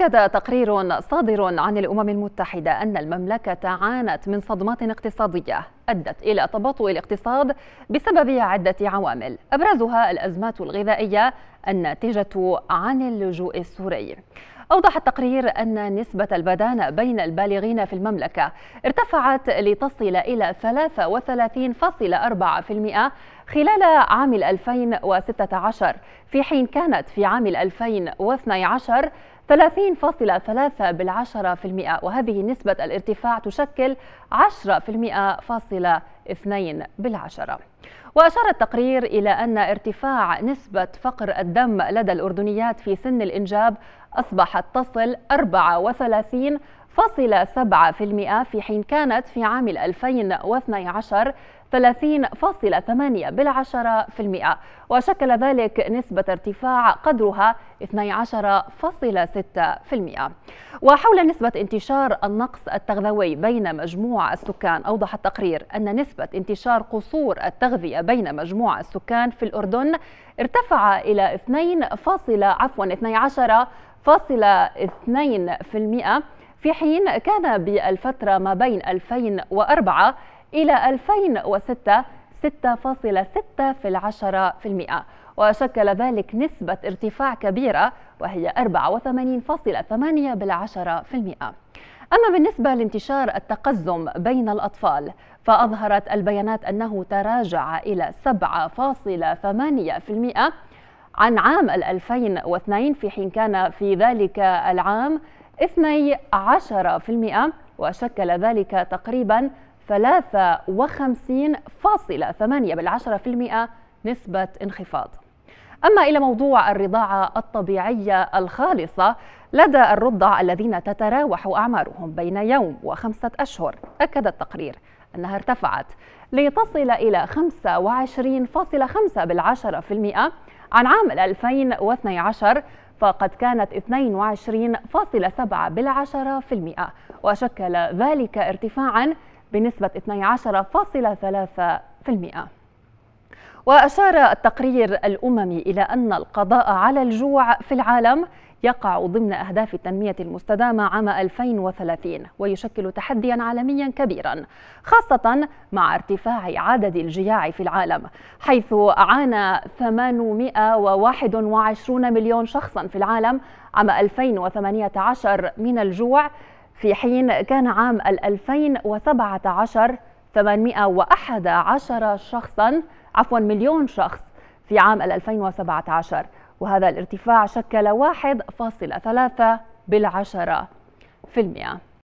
أكد تقرير صادر عن الأمم المتحدة أن المملكة عانت من صدمات اقتصادية أدت إلى تباطؤ الاقتصاد بسبب عدة عوامل أبرزها الأزمات الغذائية الناتجة عن اللجوء السوري أوضح التقرير أن نسبة البدانة بين البالغين في المملكة ارتفعت لتصل إلى 33.4% خلال عام 2016 في حين كانت في عام 2012 30.3 بالعشرة في المئة وهذه نسبة الارتفاع تشكل 10.5 اثنين بالعشرة وأشار التقرير إلى أن ارتفاع نسبة فقر الدم لدى الأردنيات في سن الإنجاب أصبحت تصل 34.7% في حين كانت في عام 2012 30.8 بالعشرة في المئة وشكل ذلك نسبة ارتفاع قدرها 12.6% وحول نسبة انتشار النقص التغذوي بين مجموع السكان أوضح التقرير أن نسبة نسبة انتشار قصور التغذية بين مجموع السكان في الأردن ارتفع إلى 2 فاصلة عفوا 12 فاصلة 2% في حين كان بالفترة ما بين 2004 إلى 2006 6.6 في العشرة في المئة وشكل ذلك نسبة ارتفاع كبيرة وهي 84.8 أما بالنسبة لانتشار التقزم بين الأطفال فأظهرت البيانات أنه تراجع إلى 7.8% عن عام 2002 في حين كان في ذلك العام 12% وشكل ذلك تقريبا 53.8% نسبة انخفاض أما إلى موضوع الرضاعة الطبيعية الخالصة لدى الرضع الذين تتراوح أعمارهم بين يوم وخمسة أشهر أكد التقرير أنها ارتفعت لتصل إلى 25.5 بالعشرة في المئة عن عام 2012 فقد كانت 22.7 بالعشرة في المئة وشكل ذلك ارتفاعا بنسبة 12.3% وأشار التقرير الأممي إلى أن القضاء على الجوع في العالم يقع ضمن أهداف التنمية المستدامة عام 2030 ويشكل تحديا عالميا كبيرا خاصة مع ارتفاع عدد الجياع في العالم حيث عانى 821 مليون شخصا في العالم عام 2018 من الجوع في حين كان عام 2017 811 شخصاً عفوا مليون شخص في عام 2017 وهذا الارتفاع شكل 1.3 بالعشرة في المئة